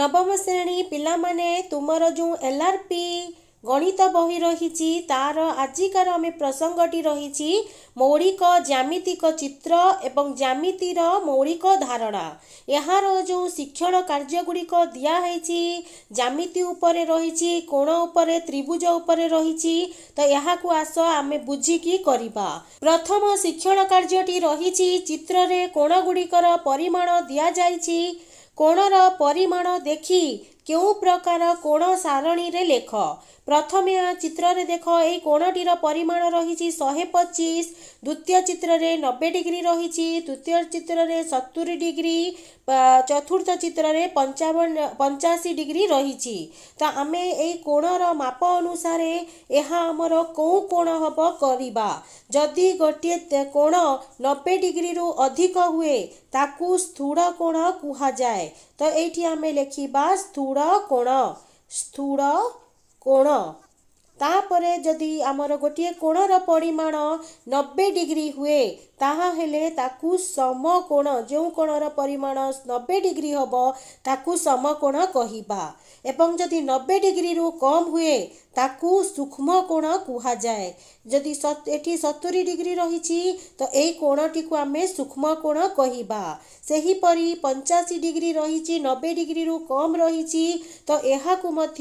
ନବମ ଶ୍ରେଣୀ ପିଲାମାନେ ତୁମର ଯେଉଁ ଏଲ୍ ଆର୍ ପି ଗଣିତ ବହି ରହିଛି ତାର ଆଜିକାର ଆମେ ପ୍ରସଙ୍ଗଟି ରହିଛି ମୌଳିକ ଜ୍ୟାମିତିକ ଚିତ୍ର ଏବଂ ଜ୍ୟାମିତିର ମୌଳିକ ଧାରଣା ଏହାର ଯେଉଁ ଶିକ୍ଷଣ କାର୍ଯ୍ୟଗୁଡ଼ିକ ଦିଆହେଇଛି ଜ୍ୟାମିତି ଉପରେ ରହିଛି କୋଣ ଉପରେ ତ୍ରିଭୁଜ ଉପରେ ରହିଛି ତ ଏହାକୁ ଆସ ଆମେ ବୁଝିକି କରିବା ପ୍ରଥମ ଶିକ୍ଷଣ କାର୍ଯ୍ୟଟି ରହିଛି ଚିତ୍ରରେ କୋଣ ଗୁଡ଼ିକର ପରିମାଣ ଦିଆଯାଇଛି କୋଣର ପରିମାଣ ଦେଖି କେଉଁ ପ୍ରକାର କୋଣ ସାରଣୀରେ ଲେଖ ପ୍ରଥମେ ଚିତ୍ରରେ ଦେଖ ଏହି କୋଣଟିର ପରିମାଣ ରହିଛି ଶହେ ପଚିଶ ଦ୍ୱିତୀୟ ଚିତ୍ରରେ ନବେ ଡିଗ୍ରୀ ରହିଛି ତୃତୀୟ ଚିତ୍ରରେ ସତୁରି ଡିଗ୍ରୀ ଚତୁର୍ଥ ଚିତ୍ରରେ ପଞ୍ଚାବନ ପଞ୍ଚାଅଶୀ ଡିଗ୍ରୀ ରହିଛି ତ ଆମେ ଏହି କୋଣର ମାପ ଅନୁସାରେ ଏହା ଆମର କେଉଁ କୋଣ ହେବ କରିବା ଯଦି ଗୋଟିଏ କୋଣ ନବେ ଡିଗ୍ରୀରୁ ଅଧିକ ହୁଏ ତାକୁ ସ୍ଥୂଳ କୋଣ କୁହାଯାଏ ତ ଏଇଠି ଆମେ ଲେଖିବା ସ୍ଥୂଳ ସ୍ଥୂଳ କୋଣ ସ୍ଥୂଳ କୋଣ तर जिरो गोट कोण र परिमाण नब्बे डिग्री हुँ त समकण जो कोण र परिमाण नब्बे डिग्री हे त समकण कि नब्बे डिग्री कम हे त सूक्ष्मोण कुग्री रहि तोणटीको आमे सूक्ष्मोण कहीपरि पञ्चासी डिग्री रहि नब्बे डिग्रीहरू कम रहि त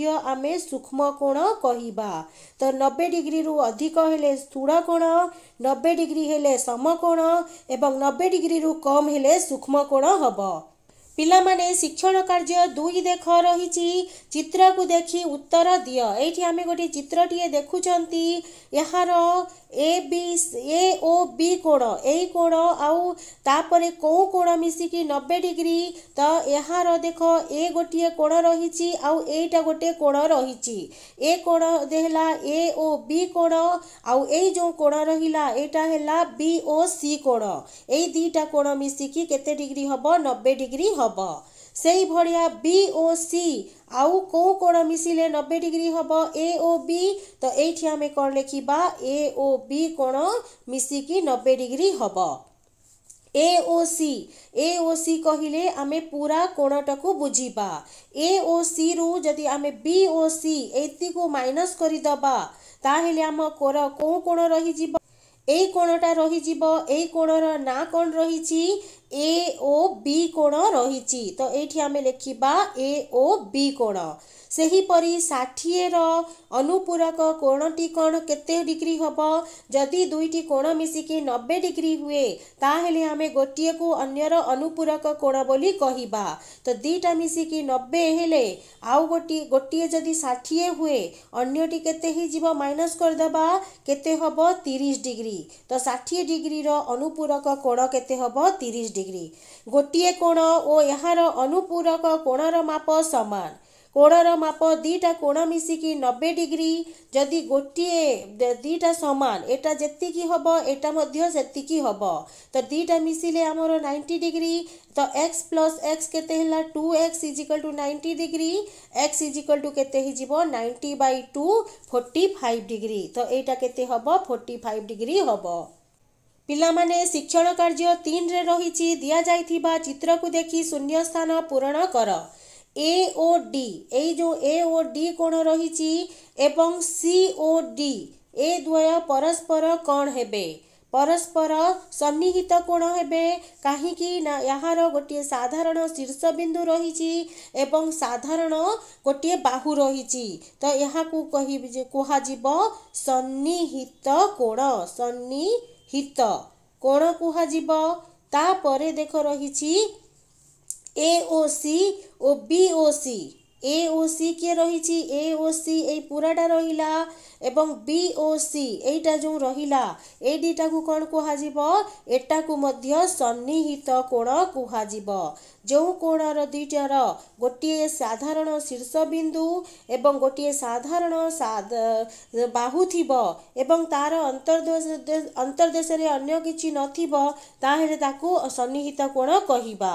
यु सूक्ष्मोण क ତ ନବେ ଡିଗ୍ରୀରୁ ଅଧିକ ହେଲେ ସ୍ଥୂଳ କୋଣ ନବେ ଡିଗ୍ରୀ ହେଲେ ସମକୋଣ ଏବଂ ନବେ ଡିଗ୍ରୀରୁ କମ୍ ହେଲେ ସୂକ୍ଷ୍ମ କୋଣ ହେବ ପିଲାମାନେ ଶିକ୍ଷଣ କାର୍ଯ୍ୟ ଦୁଇ ଦେଖ ରହିଛି ଚିତ୍ରକୁ ଦେଖି ଉତ୍ତର ଦିଅ ଏଇଠି ଆମେ ଗୋଟିଏ ଚିତ୍ରଟିଏ ଦେଖୁଛନ୍ତି ଏହାର ଏ ବି ଏ ଓ ବି କୋଣ ଏଇ କୋଣ ଆଉ ତାପରେ କେଉଁ କୋଣ ମିଶିକି ନବେ ଡିଗ୍ରୀ ତ ଏହାର ଦେଖ ଏ ଗୋଟିଏ କୋଣ ରହିଛି ଆଉ ଏଇଟା ଗୋଟିଏ କୋଣ ରହିଛି ଏ କୋଣ ହେଲା ଏ ଓ ବି କୋଣ ଆଉ ଏଇ ଯେଉଁ କୋଣ ରହିଲା ଏଇଟା ହେଲା ବି ଓ ସି କୋଣ ଏଇ ଦୁଇଟା କୋଣ ମିଶିକି କେତେ ଡିଗ୍ରୀ ହେବ ନବେ ଡିଗ୍ରୀ ହେବ ହେବ ସେଇଭଳିଆ ବି ଓ ସି ଆଉ କେଉଁ କୋଣ ମିଶିଲେ ନବେ ଡିଗ୍ରୀ ହେବ ଏ ଓ ବି ତ ଏଇଠି ଆମେ କ'ଣ ଲେଖିବା ଏ ଓ ବି କୋଣ ମିଶିକି ନବେ ଡିଗ୍ରୀ ହେବ A O C A O C କହିଲେ ଆମେ ପୁରା କୋଣଟାକୁ ବୁଝିବା ଏ ଓ ସିରୁ ଯଦି ଆମେ ବି ଓ ସି ଏତିକୁ ମାଇନସ୍ କରିଦେବା ତାହେଲେ ଆମ କୋର କେଉଁ କୋଣ ରହିଯିବ ଏଇ କୋଣଟା ରହିଯିବ ଏଇ କୋଣର ନାଁ କ'ଣ ରହିଛି ଏ ଓ ବି କୋଣ ରହିଛି ତ ଏଇଠି ଆମେ ଲେଖିବା ଏ ଓ ବି କୋଣ ସେହିପରି ଷାଠିଏର ଅନୁପୂରକ କୋଣଟି କ'ଣ କେତେ ଡିଗ୍ରୀ ହେବ ଯଦି ଦୁଇଟି କୋଣ ମିଶିକି ନବେ ଡିଗ୍ରୀ ହୁଏ ତାହେଲେ ଆମେ ଗୋଟିଏକୁ ଅନ୍ୟର ଅନୁପୂରକ କୋଣ ବୋଲି କହିବା ତ ଦୁଇଟା ମିଶିକି ନବେ ହେଲେ ଆଉ ଗୋଟିଏ ଗୋଟିଏ ଯଦି ଷାଠିଏ ହୁଏ ଅନ୍ୟଟି କେତେ ହେଇଯିବ ମାଇନସ୍ କରିଦେବା କେତେ ହେବ ତିରିଶ ଡିଗ୍ରୀ ତ ଷାଠିଏ ଡିଗ୍ରୀର ଅନୁପୂରକ କୋଣ କେତେ ହେବ ତିରିଶ ଡିଗ୍ରୀ ডিগ্রি ଗୋଟିଏ କୋଣ ଓ ଏହାର ଅନୁପୂରକ କୋଣର ମାପ ସମାନ କୋଣର ମାପ ଦୁଇଟା କୋଣ ମିଶିକି ନବେ ଡିଗ୍ରୀ ଯଦି ଗୋଟିଏ ଦୁଇଟା ସମାନ ଏଟା ଯେତିକି ହେବ ଏଟା ମଧ୍ୟ ସେତିକି ହେବ ତ ଦୁଇଟା ମିଶିଲେ ଆମର ନାଇଣ୍ଟି ଡିଗ୍ରୀ ତ ଏକ୍ସ ପ୍ଲସ୍ ଏକ୍ସ କେତେ ହେଲା two x equal to ninety degree x equal to କେତେ ହେଇଯିବ ninety by two forty five degree ତ ଏଇଟା କେତେ ହେବ ଫୋର୍ଟି ଫାଇଭ୍ ଡିଗ୍ରୀ ହେବ ପିଲାମାନେ ଶିକ୍ଷଣ କାର୍ଯ୍ୟ ତିନିରେ ରହିଛି ଦିଆଯାଇଥିବା ଚିତ୍ରକୁ ଦେଖି ଶୂନ୍ୟ ସ୍ଥାନ ପୂରଣ କର ଏ ଓ ଡି ଏଇ ଯେଉଁ ଏ ଓ ଡି କ'ଣ ରହିଛି ଏବଂ ସି ଓ ଡି ଏ ଦ୍ୱୟ ପରସ୍ପର କ'ଣ ହେବେ ପରସ୍ପର ସନ୍ନିହିତ କୋଣ ହେବେ କାହିଁକି ନା ଏହାର ଗୋଟିଏ ସାଧାରଣ ଶୀର୍ଷ ବିନ୍ଦୁ ରହିଛି ଏବଂ ସାଧାରଣ ଗୋଟିଏ ବାହୁ ରହିଛି ତ ଏହାକୁ କହି କୁହାଯିବ ସନ୍ନିହିତ କୋଣ ସନ୍ନି ହିତ କ'ଣ କୁହାଯିବ ତାପରେ ଦେଖ ରହିଛି A O C O B O C A O C କିଏ ରହିଛି ଏ ଓ ସି ଏଇ ପୁରାଟା ରହିଲା ଏବଂ ବି ଓ ସି ଏଇଟା ଯେଉଁ ରହିଲା ଏଇ ଦୁଇଟାକୁ କ'ଣ କୁହାଯିବ ଏଟାକୁ ମଧ୍ୟ ସନ୍ନିହିତ କୋଣ କୁହାଯିବ ଯେଉଁ କୋଣର ଦୁଇଟାର ଗୋଟିଏ ସାଧାରଣ ଶୀର୍ଷବିନ୍ଦୁ ଏବଂ ଗୋଟିଏ ସାଧାରଣ ବାହୁ ଥିବ ଏବଂ ତା'ର ଅନ୍ତର୍ଦେଶରେ ଅନ୍ୟ କିଛି ନଥିବ ତାହେଲେ ତାକୁ ସନ୍ନିହିତ କୋଣ କହିବା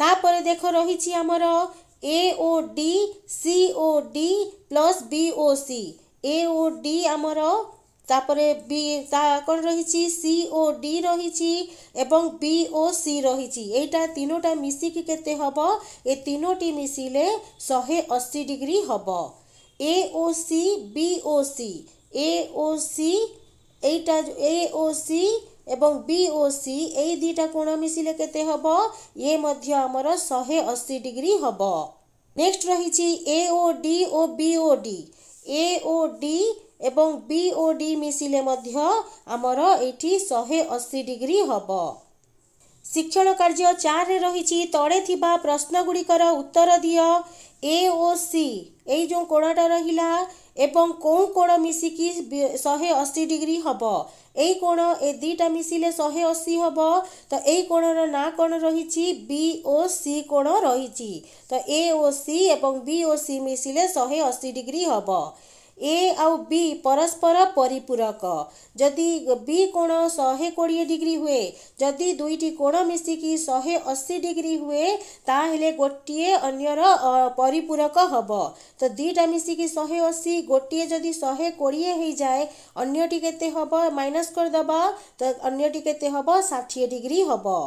ତାପରେ ଦେଖ ରହିଛି ଆମର A O D C O D plus B O C A O D ଆମର ତାପରେ ବି ତା କ'ଣ ରହିଛି ସି ଓ ଡି ରହିଛି ଏବଂ ବି ଓ ସି ରହିଛି ଏଇଟା ତିନୋଟା ମିଶିକି କେତେ ହେବ ଏ ତିନୋଟି ମିଶିଲେ ଶହେ ଅଶୀ ଡିଗ୍ରୀ ହେବ A O C B O C A O C ଏଇଟା ଏ ଓ ସି ଏବଂ ବି ଓ ସି ଏଇ ଦୁଇଟା କୋଣ ମିଶିଲେ କେତେ ହେବ ଏ ମଧ୍ୟ ଆମର ଶହେ ଅଶୀ ଡିଗ୍ରୀ ହେବ ନେକ୍ସଟ ରହିଛି A O D O B O D A O D ଏବଂ ବି ଓ ଡି ମିଶିଲେ ମଧ୍ୟ ଆମର ଏଇଠି ଶହେ ଅଶୀ ଡିଗ୍ରୀ ହେବ ଶିକ୍ଷଣ କାର୍ଯ୍ୟ ଚାରିରେ ରହିଛି ତଳେ ଥିବା ପ୍ରଶ୍ନଗୁଡ଼ିକର ଉତ୍ତର ଦିଅ ଏ ଓ ସି ଏଇ ଯେଉଁ କୋଣଟା ରହିଲା ଏବଂ କେଉଁ କୋଣ ମିଶିକି ଶହେ ଅଶୀ ଡିଗ୍ରୀ ହେବ ଏଇ କୋଣ ଏ ଦୁଇଟା ମିଶିଲେ ଶହେ ଅଶୀ ହେବ ତ ଏଇ କୋଣର ନାଁ କ'ଣ ରହିଛି ବି ଓ ସି କୋଣ ରହିଛି ତ ଏ ଓ ସି ଏବଂ ବି ଓ ସି ମିଶିଲେ ଶହେ ଅଶୀ ଡିଗ୍ରୀ ହେବ ए आउ परस्पर परिपूरक जति बी कोण शेकिए डिग्री हुए हेर्नु दुईटी कोण मिसिकी शे असी डिग्री हुए त गोट अन्यर परिपूरक हबो त दुईटा मिसकि शे असी गोट जति शेक हैजाए अन्यटी हे मस गरिद हबो हाठी डिग्री हबो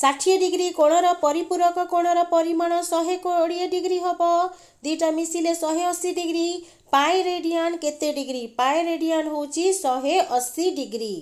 षठी डिग्री कोण र परिपूरक कोणर परिमाण शे डिग्री हे दुईटा मिसले शे डिग्री पाएँ रेडिया केते डिग्री पाएँ रेडिया हुन्छ 180 डिग्री